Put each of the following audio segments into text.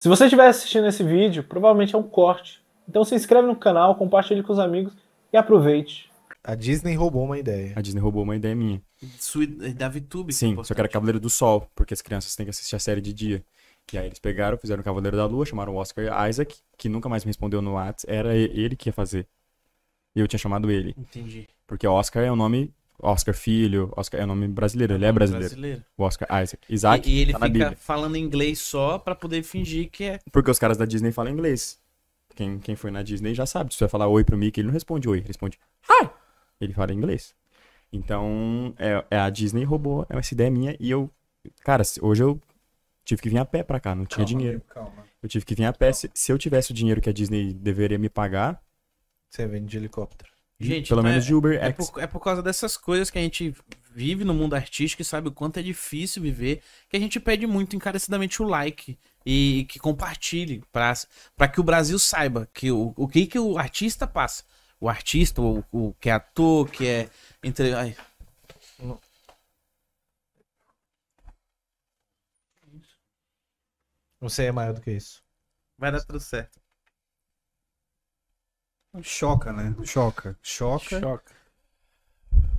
Se você estiver assistindo esse vídeo, provavelmente é um corte. Então se inscreve no canal, compartilhe com os amigos e aproveite. A Disney roubou uma ideia. A Disney roubou uma ideia minha. da VTube. Sim, que é só que era Cavaleiro do Sol, porque as crianças têm que assistir a série de dia. E aí eles pegaram, fizeram Cavaleiro da Lua, chamaram o Oscar Isaac, que nunca mais me respondeu no WhatsApp, era ele que ia fazer. E eu tinha chamado ele. Entendi. Porque Oscar é o nome Oscar Filho, Oscar é nome brasileiro, é ele é brasileiro. brasileiro. O Oscar Isaac. Isaac e, e ele tá fica falando inglês só para poder fingir que é. Porque os caras da Disney falam inglês. Quem, quem foi na Disney já sabe. Se você falar oi pro Mickey, ele não responde oi, ele responde hi. Ele fala inglês. Então, é, é a Disney roubou essa ideia é minha e eu. Cara, hoje eu tive que vir a pé pra cá, não tinha calma, dinheiro. Calma. Eu tive que vir a pé. Se, se eu tivesse o dinheiro que a Disney deveria me pagar. Você vende de helicóptero. Gente, pelo menos é, de UberX. É por, é por causa dessas coisas que a gente vive no mundo artístico e sabe o quanto é difícil viver, que a gente pede muito encarecidamente o like e que compartilhe para que o Brasil saiba que o, o que, que o artista passa. O artista, o, o que é ator, que é. Entre... Ai. Você é maior do que isso. Vai dar tudo certo. Choca, né? Choca. Choca. Choca.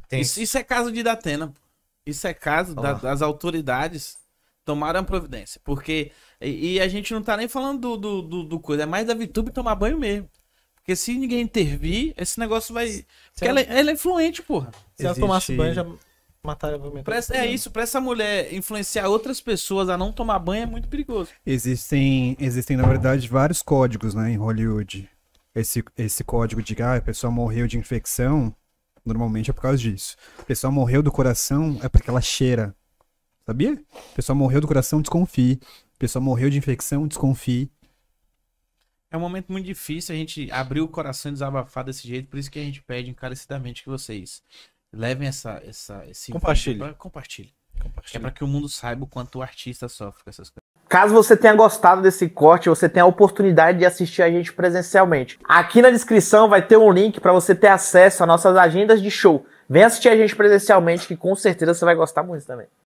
Tem... Isso, isso, é caso de Datena. Isso é caso da, das autoridades tomaram providência. Porque. E, e, a gente não tá nem falando do, do, do, do coisa, é mais da VTube tomar banho mesmo. Porque se ninguém intervir, esse negócio vai. Porque ela... É, ela, é influente, porra. Se ela tomasse banho, já mataria o É isso, pra essa mulher influenciar outras pessoas a não tomar banho é muito perigoso. Existem, existem na verdade, vários códigos né, em Hollywood esse, esse código de ah, a pessoa morreu de infecção, normalmente é por causa disso. A pessoa morreu do coração é porque ela cheira. Sabia? A pessoa morreu do coração, desconfie. A pessoa morreu de infecção, desconfie. É um momento muito difícil a gente abrir o coração e desabafar desse jeito, por isso que a gente pede encarecidamente que vocês levem essa, essa, esse. Compartilhe. Pra... Compartilhe. Compartilhe. É para que o mundo saiba o quanto o artista sofre com essas coisas. Caso você tenha gostado desse corte, você tem a oportunidade de assistir a gente presencialmente. Aqui na descrição vai ter um link para você ter acesso às nossas agendas de show. Vem assistir a gente presencialmente, que com certeza você vai gostar muito também.